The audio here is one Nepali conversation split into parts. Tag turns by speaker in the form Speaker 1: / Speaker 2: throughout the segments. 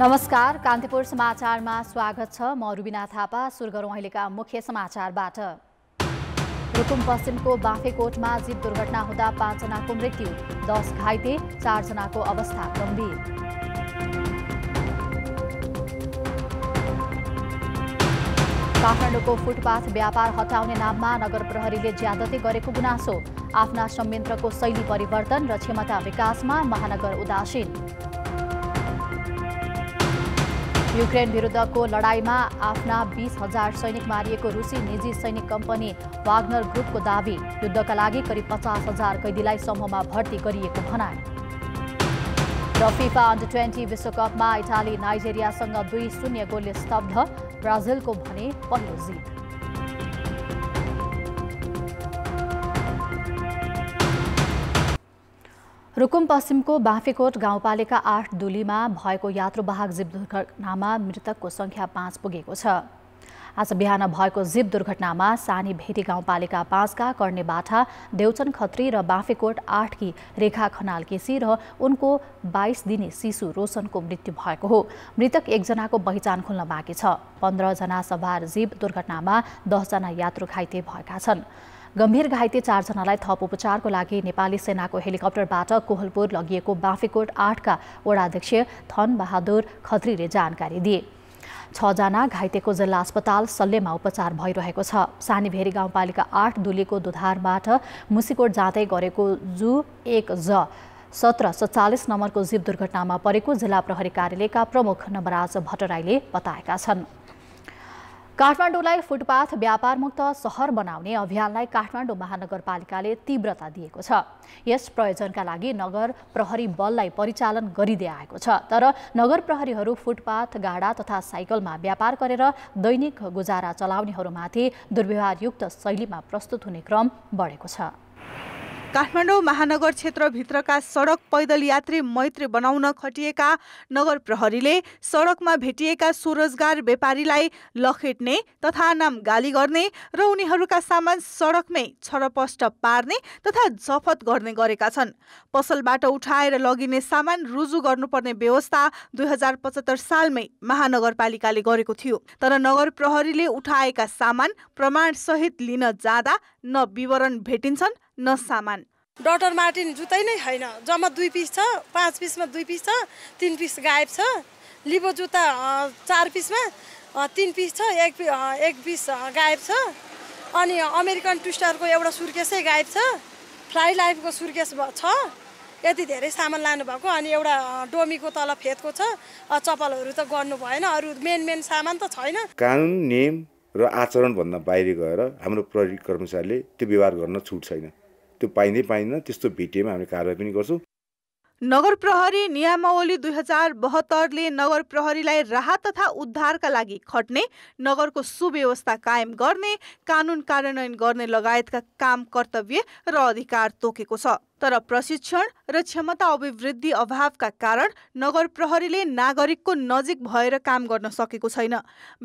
Speaker 1: नमस्कार कान्तिपुर समाचारमा स्वागत छ म रुबिना थापा सुर्गरौँ अहिलेका मुख्य समाचारबाट रुकुम पश्चिमको बाँफेकोटमा जीव दुर्घटना हुँदा पाँचजनाको मृत्यु दस घाइते चारजनाको अवस्था गम्भीर काठमाडौँको फुटपाथ व्यापार हटाउने नाममा नगर प्रहरीले ज्यादती गरेको गुनासो आफ्ना संयन्त्रको शैली परिवर्तन र क्षमता विकासमा महानगर उदासीन युक्रेन विरुद्धको लडाईँमा आफ्ना बिस हजार सैनिक मारिएको रुसी निजी सैनिक कम्पनी वाग्नर ग्रुपको दावी युद्धका लागि करिब पचास हजार कैदीलाई समूहमा भर्ती गरिएको भनाए र फिफा अन्डर ट्वेन्टी विश्वकपमा इटाली नाइजेरियासँग दुई शून्य गोलले स्तब्ध ब्राजिलको भने पहिलो जित रुकुम पश्चिमको बाँफेकोट गाउँपालिका आठ दुलीमा भएको यात्रुवाहक जीव दुर्घटनामा मृतकको सङ्ख्या पाँच पुगेको छ आज बिहान भएको जीव दुर्घटनामा सानी भेटी गाउँपालिका पाँचका कर्णेबाठा देउचन खत्री र बाँफेकोट आठकी रेखा खनाल केसी र उनको बाइस दिने शिशु रोशनको मृत्यु भएको हो मृतक एकजनाको पहिचान खुल्न बाँकी छ पन्ध्रजना सवार जीव दुर्घटनामा दसजना यात्रु घाइते भएका छन् गम्भीर घाइते चारजनालाई थप उपचारको लागि नेपाली सेनाको हेलिकप्टरबाट कोहलपुर लगिएको बाँफेकोट आठका वडाध्यक्ष बहादुर खत्रीले जानकारी दिए छजना घाइतेको जिल्ला अस्पताल सल्लेमा उपचार भइरहेको छ सानीभेरी गाउँपालिका आठ दुलीको दुधारबाट मुसिकोट जाँदै गरेको जु एक ज सत्र सत्तालिस नम्बरको जीव दुर्घटनामा परेको जिल्ला प्रहरी कार्यालयका प्रमुख नवराज भट्टराईले बताएका छन् काठमाडौँलाई फुटपाथ व्यापारमुक्त सहर बनाउने अभियानलाई काठमाडौँ महानगरपालिकाले तीव्रता दिएको छ यस प्रयोजनका लागि नगर प्रहरी बललाई परिचालन गरिँदै आएको छ तर नगर प्रहरीहरू फुटपाथ गाडा तथा साइकलमा व्यापार गरेर दैनिक गुजारा चलाउनेहरूमाथि दुर्व्यवहारयुक्त शैलीमा प्रस्तुत हुने क्रम बढेको छ
Speaker 2: काठमाडौँ महानगर क्षेत्रभित्रका सडक पैदल यात्री मैत्री बनाउन खटिएका नगर प्रहरीले सडकमा भेटिएका स्वरोजगार व्यापारीलाई लखेट्ने तथा नाम गाली गर्ने र उनीहरूका सामान सडकमै छरपष्ट पार्ने तथा जफत गर्ने गरेका छन् पसलबाट उठाएर लगिने सामान रुजु गर्नुपर्ने व्यवस्था दुई हजार पचहत्तर सालमै महानगरपालिकाले गरेको थियो तर नगर प्रहरीले उठाएका सामान प्रमाणसहित लिन जाँदा न विवरण भेटिन्छन् न सामान डटर मार्टिन जुत्तै नै छैन जम्मा दुई पिस छ पाँच पिसमा दुई पिस छ तिन पिस गायब छ लिबो जुत्ता चार पिसमा तिन पिस छ एक एक पिस गायब छ अनि अमेरिकन टुस्टरको एउटा सुर्केसै गायब छ फ्लाइ लाइफको सुर्केस छ यति धेरै सामान लानुभएको अनि एउटा डोमीको तल फेदको छ चप्पलहरू त गर्नु भएन अरू मेन मेन सामान त छैन
Speaker 3: कानुन नियम र आचरणभन्दा बाहिर गएर हाम्रो प्रहरी कर्मचारीले त्यो व्यवहार गर्न छुट छैन त्यो पाइँदै पाइँदैन त्यस्तो भिटिएमा हामी कारवाही पनि गर्छौँ
Speaker 2: नगर प्रहरी नियमावली दुई हजार बहत्तरले नगर प्रहरीलाई राहत तथा उद्धारका लागि खट्ने नगरको सुव्यवस्था कायम गर्ने कानुन कार्यान्वयन गर्ने लगायतका काम कर्तव्य र अधिकार तोकेको छ तर प्रशिक्षण र क्षमता अभिवृद्धि अभावका कारण नगर प्रहरीले नागरिकको नजिक भएर काम गर्न सकेको छैन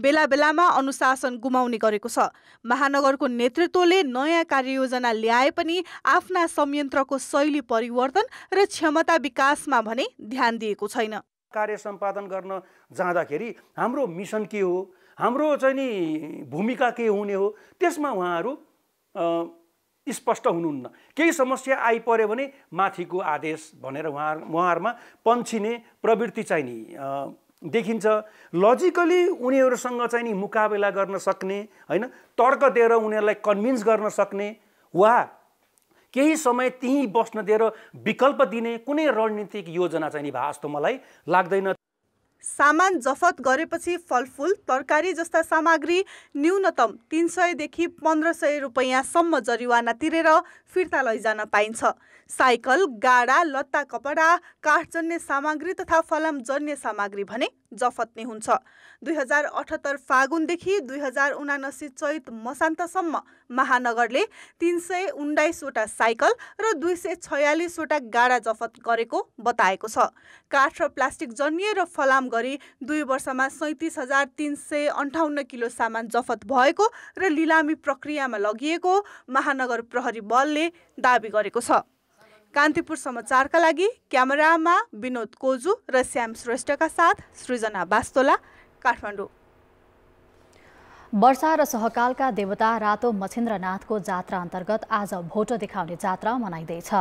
Speaker 2: बेला बेलामा अनुशासन गुमाउने गरेको छ महानगरको नेतृत्वले नयाँ कार्ययोजना ल्याए पनि आफ्ना संयन्त्रको शैली परिवर्तन र क्षमता विकासमा भने ध्यान दिएको छैन
Speaker 4: कार्य सम्पादन गर्न जाँदाखेरि हाम्रो मिसन के हो हाम्रो चाहिँ नि भूमिका के हुने हो त्यसमा उहाँहरू स्पष्ट हुनुहुन्न केही समस्या आइपऱ्यो भने माथिको आदेश भनेर उहाँ उहाँहरूमा पन्छिने प्रवृत्ति चाहिँ नि देखिन्छ लजिकली उनीहरूसँग चाहिँ नि मुकाबला गर्न सक्ने होइन तर्क दिएर उनीहरूलाई कन्भिन्स गर्न सक्ने वा केही समय त्यहीँ बस्न दिएर विकल्प दिने कुनै रणनीतिक योजना चाहिँ नि भए जस्तो मलाई लाग्दैन
Speaker 2: सामान जफत गरेपछि फलफुल तरकारी जस्ता सामग्री न्यूनतम तिन सयदेखि पन्ध्र सय रुपियाँसम्म जरिवाना तिरेर फिर्ता लैजान पाइन्छ साइकल गाडा लत्ता कपडा काठजन्य सामग्री तथा फलामजन्य सामग्री भने जफत नै हुन्छ दुई हजार अठहत्तर फागुनदेखि दुई हजार उनासी चैत मसान्तसम्म महानगरले तिन सय उन्नाइसवटा साइकल र दुई सय छयालिसवटा गाडा जफत गरेको बताएको छ काठ र प्लास्टिक जन्मिए र फलाम गरी दुई वर्षमा सैँतिस हजार तिन सय अन्ठाउन्न किलो सामान जफत भएको र लिलामी प्रक्रियामा लगिएको महानगर प्रहरी बलले दावी गरेको छ कान्तिपुर समाचारका लागि क्यामेरामा विनोद कोजु र श्याम श्रेष्ठका साथ सृजना बास्तोला काठमाडौँ
Speaker 1: वर्षा र सहकालका देवता रातो मछेन्द्रनाथको जात्रा अन्तर्गत आज भोटो देखाउने जात्रा मनाइँदैछ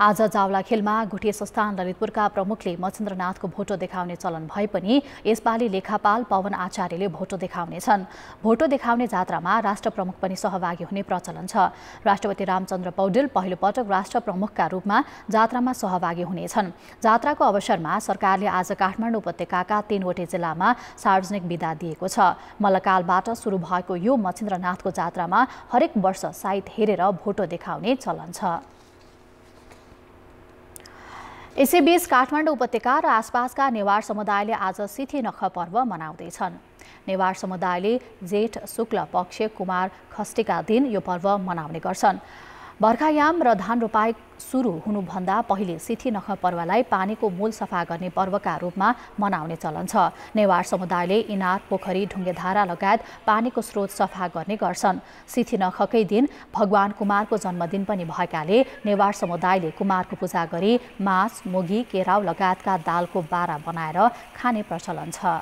Speaker 1: आज खेलमा गुठे संस्थान ललितपुरका प्रमुखले मचेन्द्रनाथको भोटो देखाउने चलन भए पनि यसपालि लेखापाल पवन आचार्यले भोटो देखाउनेछन् भोटो देखाउने जात्रामा राष्ट्र प्रमुख पनि सहभागी हुने प्रचलन छ राष्ट्रपति रामचन्द्र पौडेल पहिलो पटक राष्ट्र प्रमुखका रूपमा जात्रामा सहभागी हुनेछन् जात्राको अवसरमा सरकारले आज काठमाडौँ उपत्यकाका तीनवटै जिल्लामा सार्वजनिक विदा दिएको छ मल्लकालबाट सुरु भएको यो मचेन्द्रनाथको जात्रामा हरेक वर्ष साइत हेरेर भोटो देखाउने चलन छ यसैबीच काठमाडौँ उपत्यका र आसपासका नेवार समुदायले आज सिथी नख पर्व मनाउँदैछन् नेवार समुदायले जेठ शुक्ल पक्ष कुमार खस्टीका दिन यो पर्व मनाउने गर्छन् बर्खायाम र धान रोपाई सुरु हुनुभन्दा पहिले सिथी नख पर्वलाई पानीको मूल सफा गर्ने पर्वका रूपमा मनाउने चलन छ नेवार समुदायले इनार पोखरी ढुङ्गेधारा लगायत पानीको स्रोत सफा गर्ने गर्छन् सिथी नखकै दिन भगवान कुमारको जन्मदिन पनि भएकाले नेवार समुदायले कुमारको पूजा गरी मास मुगी केराउ लगायतका दालको बारा बनाएर खाने प्रचलन छ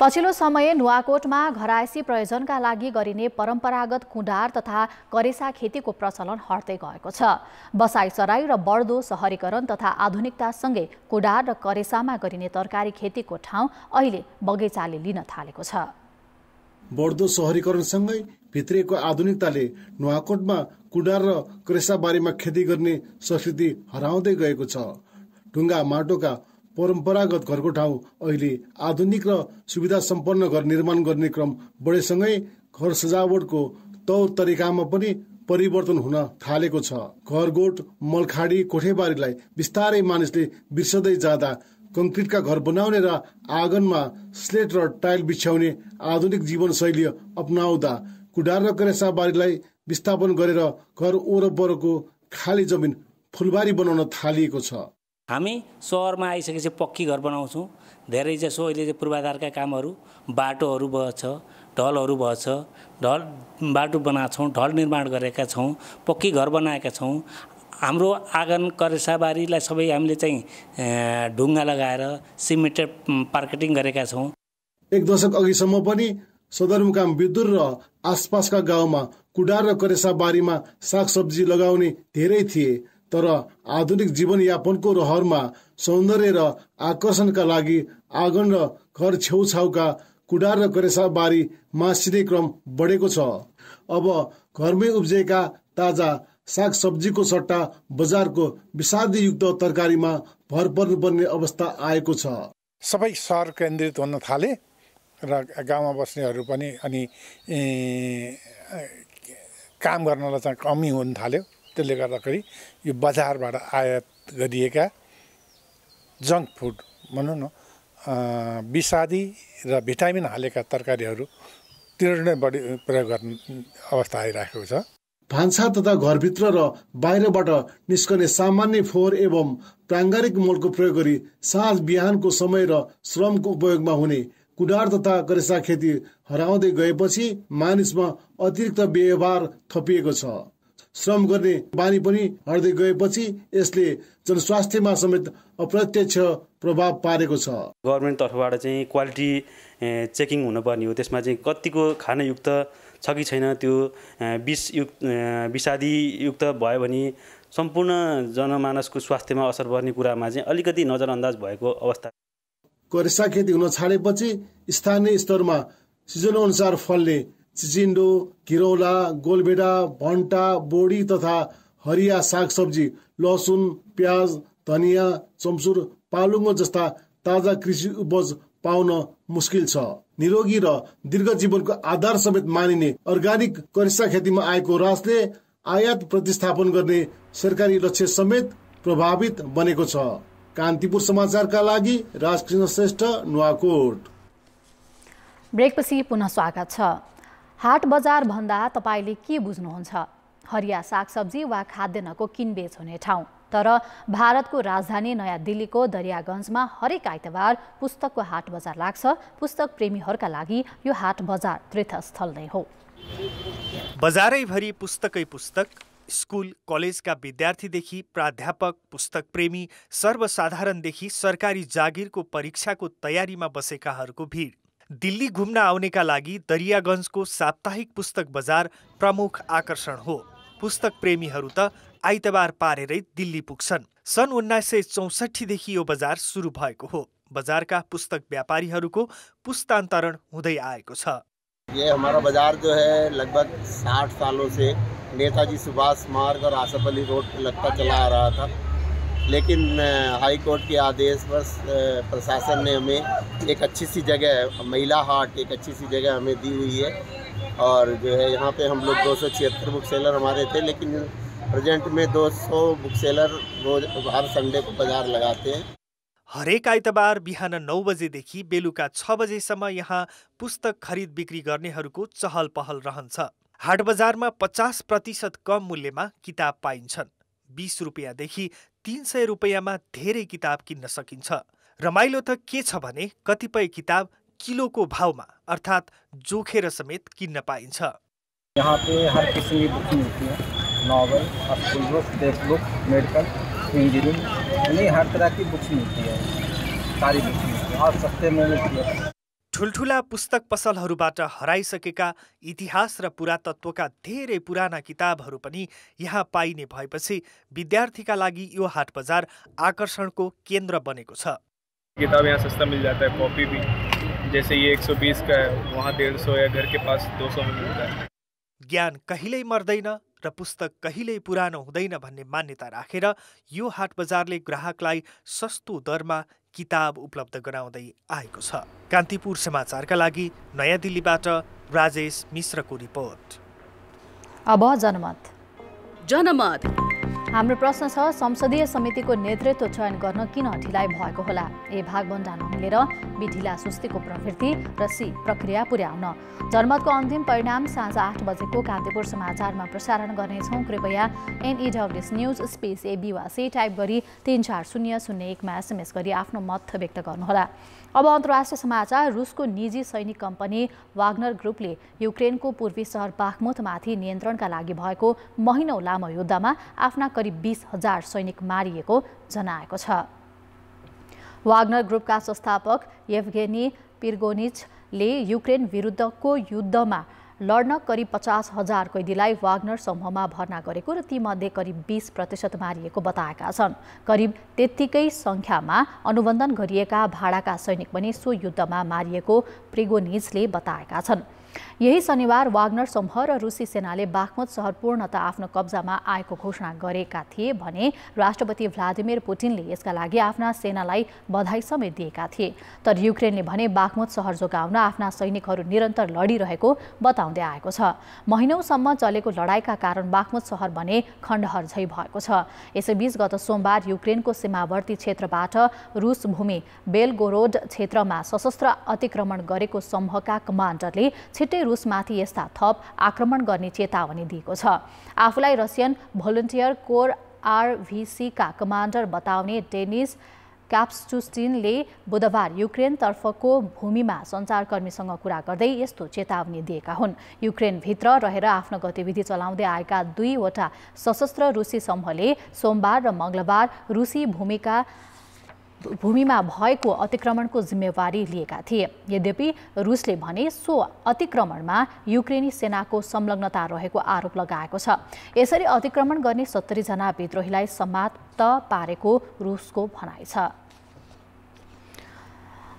Speaker 1: पछिल्लो समय नुवाकोटमा घरायसी प्रयोजनका लागि गरिने परम्परागत कुण्डार तथा करेसा खेतीको प्रचलन हट्दै गएको छ बसाई सराई र बढ्दो सहरीकरण तथा आधुनिकतासँगै कुडार र करेसामा गरिने तरकारी खेतीको ठाउँ अहिले बगैँचाले लिन थालेको छ
Speaker 3: बढ्दो सहरीकरणसँगै भित्रिएको आधुनिकताले नुवाकोटमा कुडार र करेसाबारीमा खेती गर्ने संस्कृति हराउँदै गएको छ ढुङ्गा माटोका परम्परागत घरको ठाउँ अहिले आधुनिक र सुविधा सम्पन्न घर निर्माण गर्ने क्रम बढेसँगै घर सजावटको तौर तरिकामा पनि परिवर्तन हुन थालेको छ घर गोठ मलखाडी कोठेबारीलाई बिस्तारै मानिसले बिर्सदै जाँदा कङ्क्रिटका घर बनाउने र आँगनमा स्लेट र टाइल बिछ्याउने आधुनिक जीवनशैली अपनाउँदा कुडार र करेसाबारीलाई विस्थापन गरेर घर ओरपरको खाली जमिन फुलबारी बनाउन थालिएको छ
Speaker 4: हामी सहरमा आइसकेपछि पक्की घर बनाउँछौँ धेरै जसो अहिले चाहिँ पूर्वाधारका कामहरू बाटोहरू भएछ ढलहरू भएछ ढल बाटो बनाएको छौँ ढल निर्माण गरेका छौँ पक्की घर बनाएका छौँ हाम्रो आँगन करेसाबारीलाई सबै हामीले चाहिँ ढुङ्गा लगाएर सिमेन्टेड पार्केटिङ गरेका छौँ
Speaker 3: एक दशक अघिसम्म पनि सदरमुकाम बिदुर र आसपासका गाउँमा कुडार र करेसाबारीमा सागसब्जी लगाउने धेरै थिए तर आधुनिक जीवनयापनको रहरमा सौन्दर्य र आकर्षणका लागि आँगन र घर छेउछाउका कुडार र करेसा बारी मासिने क्रम बढेको छ अब घरमै उब्जेका ताजा साग सब्जीको सट्टा बजारको विषादीयुक्त तरकारीमा भर पर्नुपर्ने अवस्था आएको छ सबै सहर केन्द्रित हुन थाले र गाउँमा बस्नेहरू पनि अनि काम गर्नलाई चाहिँ कमी हुन थाल्यो त्यसले गर्दाखेरि यो बजारबाट आयात गरिएका जङ्क फुड भनौँ न विषादी र भिटामिन हालेका तरकारीहरू तिर नै बढी प्रयोग गर्ने अवस्था आइराखेको छ भान्सा तथा घरभित्र र बाहिरबाट निस्कने सामान्य फोहोर एवं प्राङ्गारिक मलको प्रयोग गरी साँझ बिहानको समय र श्रमको उपयोगमा हुने कुडार तथा करेसा खेती हराउँदै गएपछि मानिसमा अतिरिक्त व्यवहार थपिएको छ श्रम गर्ने बानी पनि हट्दै गएपछि यसले जनस्वास्थ्यमा समेत अप्रत्यक्ष प्रभाव पारेको छ
Speaker 4: गभर्मेन्ट तर्फबाट चाहिँ क्वालिटी चेकिङ हुनुपर्ने हो त्यसमा चाहिँ कतिको खानायुक्त छ कि छैन त्यो विषयुक्त विषादीयुक्त भयो भने सम्पूर्ण जनमानसको स्वास्थ्यमा असर पर्ने कुरामा चाहिँ अलिकति नजरअन्दाज भएको अवस्था
Speaker 3: करेसा खेती हुन छाडेपछि स्थानीय स्तरमा सिजन अनुसार फल्ने चिचिन्डो किरौला गोलभेडा भन्टा बोडी तथा हरिया साग सब्जी लसुन प्याज धनियाँ चम्सुर पालुङ्गो जस्ता ताजा कृषि उपज पाउन मुस्किल छ निरोगी र दीर्घ जीवनको आधार समेत मानिने अर्ग्यानिक करिसा खेतीमा आएको रासले आयात प्रतिस्थापन गर्ने सरकारी लक्ष्य समेत प्रभावित बनेको छ कान्तिपुर समाचारका लागि राजकृष्ण श्रेष्ठ नुवाकोट
Speaker 1: ब्रेकपछि पुनः स्वागत छ हाट बजार भन्दा तपाईँले के बुझ्नुहुन्छ हरिया सागसब्जी वा खाद्यान्नको किनबेच हुने ठाउँ तर भारतको राजधानी नयाँ दिल्लीको दरियागञ्जमा हरेक आइतबार पुस्तकको हाट बजार लाग्छ पुस्तक प्रेमीहरूका लागि यो हाट बजार तीर्थस्थल नै हो
Speaker 4: बजारैभरि पुस्तकै पुस्तक स्कुल कलेजका विद्यार्थीदेखि प्राध्यापक पुस्तक प्रेमी सर्वसाधारणदेखि सरकारी जागिरको परीक्षाको तयारीमा बसेकाहरूको भिड दिल्ली घुमना घुम्न आउनेका दरियागंज को साप्ताहिक पुस्तक बजार प्रमुख आकर्षण हो पुस्तक प्रेमी त आइतबार पारे दिल्ली पुग्छन् सन् उन्नाइस सय चौसठीदेखि यो बजार सुरु भएको हो बजारका पुस्तक व्यापारीहरूको पुस्तान्तरण हुँदै आएको छ
Speaker 3: ये हमारा बाजार जो है लगभग साठ सालों से नेताजी सुभाष मार्ग और आसफ अली रोड पर लगता चला आ रहा था लेकिन हाई कोर्ट के आदेश पर प्रशासन ने हमें एक अच्छी सी जगह महिला हाट एक अच्छी सी जगह हमें दी हुई है और जो है यहाँ पे हम लोग दो सौ छिहत्तर बुक सेलर हमारे थे लेकिन प्रेजेंट में 200 बुक सेलर रोज
Speaker 4: हर संडे को बाजार लगाते हैं हरेक आइतबार बिहान नौ बजेदेखि बेलुका छ बजेसम्म यहाँ पुस्तक खरिद बिक्री गर्नेहरूको चहल पहल रहन्छ हाट बजारमा पचास प्रतिशत कम मूल्यमा किताब पाइन्छन् बिस रुपियाँदेखि तिन सय रुपियाँमा धेरै किताब किन्न सकिन्छ रमाइलो त के छ भने कतिपय किताब किलोको भावमा अर्थात् जोखेर समेत किन्न पाइन्छ यहाँ पे हर किसिम की
Speaker 3: हुन्छ मिलती है novel school book text book medical engineering अनि हर तरह की हुन्छ सारी बुक्स मिलती है और सस्ते में मिलती
Speaker 4: ठुल्ठुला पुस्तक पसलहरूबाट हराइसकेका इतिहास र पुरातत्वका धेरै पुराना किताबहरू पनि यहाँ पाइने भएपछि विद्यार्थीका लागि यो हाट बजार आकर्षणको केन्द्र बनेको छ किताब यहाँ सस्ता मिल जाता है कॉपी भी जैसे ये 120 का है वहाँ 150 या घर के पास 200 में मिलता है ज्ञान कहिल्यै मर्दैन र पुस्तक कहिल्यै पुरानो हुँदैन भन्ने मान्यता राखेर यो हाट बजारले ग्राहकलाई सस्तो दरमा किताब उपलब्ध गराउँदै आएको छ कान्तिपुर समाचारका लागि नयाँ दिल्लीबाट राजेश मिश्रको रिपोर्ट
Speaker 1: अब जनमत जनमत हाम्रो प्रश्न छ संसदीय समितिको नेतृत्व चयन गर्न किन ढिलाइ भएको होला ए भाग नमिलेर मिलेर सुस्तीको प्रवृत्ति र सी प्रक्रिया पुर्याउन जनमतको अन्तिम परिणाम साँझ आठ बजेको कान्तिपुर समाचारमा प्रसारण गर्नेछौँ कृपया एनइडब्ल्युएस न्युज स्पेस एबी वा सी टाइप गरी तिन चार शून्य शून्य एकमा एसएमएस गरी आफ्नो मत व्यक्त गर्नुहोला अब अन्तर्राष्ट्रिय समाचार रुसको निजी सैनिक कम्पनी वाग्नर ग्रुपले युक्रेनको पूर्वी सहर बाखमुथमाथि नियन्त्रणका लागि भएको महिनौ लामो युद्धमा आफ्ना करिब बिस हजार सैनिक मारिएको जनाएको छ वाग्नर ग्रुपका संस्थापक येभगेनी पिर्गोनिचले युक्रेन विरुद्धको युद्धमा लड्न करिब पचास हजार कैदीलाई वाग्नर समूहमा भर्ना गरेको र तीमध्ये करिब बिस प्रतिशत मारिएको बताएका छन् करिब त्यत्तिकै सङ्ख्यामा अनुबन्धन गरिएका भाडाका सैनिक पनि सो युद्धमा मारिएको प्रिगोनिजले बताएका छन् यही शनिबार वाग्नर समूह र रुसी सेनाले बाख्मत सहर पूर्णतः आफ्नो कब्जामा आएको घोषणा गरेका थिए भने राष्ट्रपति भ्लादिमिर पुटिनले यसका लागि आफ्ना सेनालाई बधाई समेत दिएका थिए तर युक्रेनले भने बाख्मत सहर जोगाउन आफ्ना सैनिकहरू निरन्तर लडिरहेको बताउँदै आएको छ महिनौसम्म चलेको लडाईँका कारण बाख्मत सहर भने खण्डहर झै भएको छ यसैबीच गत सोमबार युक्रेनको सीमावर्ती क्षेत्रबाट रुस भूमि बेलगोरोड क्षेत्रमा सशस्त्र अतिक्रमण गरेको समूहका कमान्डरले छिट्टै रुसमाथि यस्ता थप आक्रमण गर्ने चेतावनी दिएको छ आफूलाई रसियन भोलिन्टियर कोर आरभिसीका कमान्डर बताउने डेनिस क्याप्सुस्टिनले बुधबार युक्रेनतर्फको भूमिमा सञ्चारकर्मीसँग कुरा गर्दै यस्तो चेतावनी दिएका हुन् युक्रेनभित्र रहेर आफ्नो गतिविधि चलाउँदै आएका दुईवटा सशस्त्र रुसी समूहले सोमबार र मङ्गलबार रुसी भूमिका भूमिमा भएको अतिक्रमणको जिम्मेवारी लिएका थिए यद्यपि रुसले भने सो अतिक्रमणमा युक्रेनी सेनाको संलग्नता रहेको आरोप लगाएको छ यसरी अतिक्रमण गर्ने सत्तरीजना विद्रोहीलाई समाप्त पारेको रुसको भनाइ छ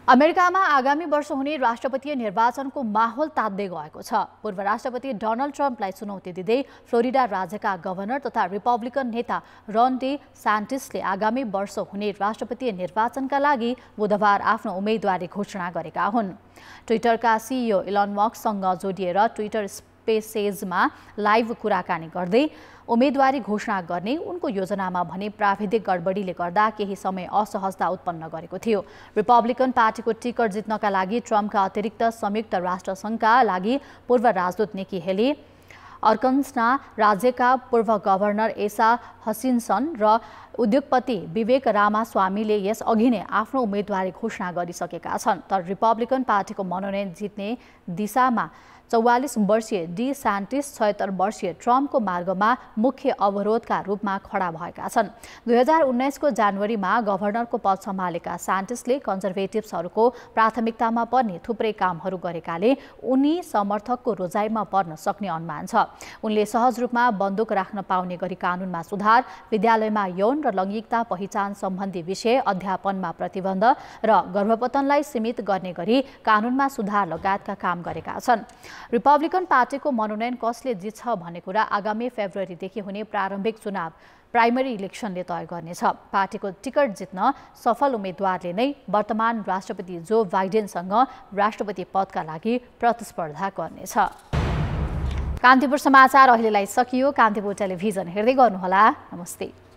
Speaker 1: अमेरिकामा आगामी वर्ष हुने राष्ट्रपति निर्वाचनको माहौल तात्दै गएको छ पूर्व राष्ट्रपति डोनाल्ड ट्रम्पलाई चुनौती दिँदै फ्लोरिडा राज्यका गभर्नर तथा रिपब्लिकन नेता रन्डे सान्टिसले आगामी वर्ष हुने राष्ट्रपति निर्वाचनका लागि बुधबार आफ्नो उम्मेद्वारी घोषणा गरेका हुन् ट्विटरका सिइओ इलन मक्ससँग जोडिएर ट्विटर पेसेजमा लाइभ कुराकानी गर्दै उम्मेदवारी घोषणा गर्ने उनको योजनामा भने प्राविधिक गडबडीले गर्दा केही समय असहजता उत्पन्न गरेको थियो रिपब्लिकन पार्टीको टिकट जित्नका लागि ट्रम्पका अतिरिक्त संयुक्त राष्ट्रसङ्घका लागि पूर्व राजदूत निकी हेली अर्कन्सना राज्यका पूर्व गभर्नर एसा हसिन्सन र उद्योगपति विवेक रामास्वामीले यसअघि नै आफ्नो उम्मेदवारी घोषणा गरिसकेका छन् तर रिपब्लिकन पार्टीको मनोनयन जित्ने दिशामा चौवालिस वर्षीय डी सान्टिस छयत्तर वर्षीय ट्रम्पको मार्गमा मुख्य अवरोधका रूपमा खडा भएका छन् दुई हजार उन्नाइसको जनवरीमा गभर्नरको पद सम्हालेका सान्टिसले कन्जर्भेटिभ्सहरूको प्राथमिकतामा पर्ने थुप्रै कामहरू गरेकाले उनी समर्थकको रोजाइमा पर्न सक्ने अनुमान छ उनले सहज रूपमा बन्दुक राख्न पाउने गरी कानुनमा सुधार विद्यालयमा यौन र लैङ्गिकता पहिचान सम्बन्धी विषय अध्यापनमा प्रतिबन्ध र गर्भपतनलाई सीमित गर्ने गरी कानुनमा सुधार लगायतका काम गरेका छन् रिपब्लिकन पार्टीको मनोनयन कसले जित्छ भन्ने कुरा आगामी फेब्रुअरीदेखि हुने प्रारम्भिक चुनाव प्राइमरी इलेक्सनले तय गर्नेछ पार्टीको टिकट जित्न सफल उम्मेद्वारले नै वर्तमान राष्ट्रपति जो बाइडेनसँग राष्ट्रपति पदका लागि प्रतिस्पर्धा गर्नेछ कान्तिपुर समाचार अहिलेलाई सकियो कान्तिपुर टेलिभिजन हेर्दै गर्नुहोला नमस्ते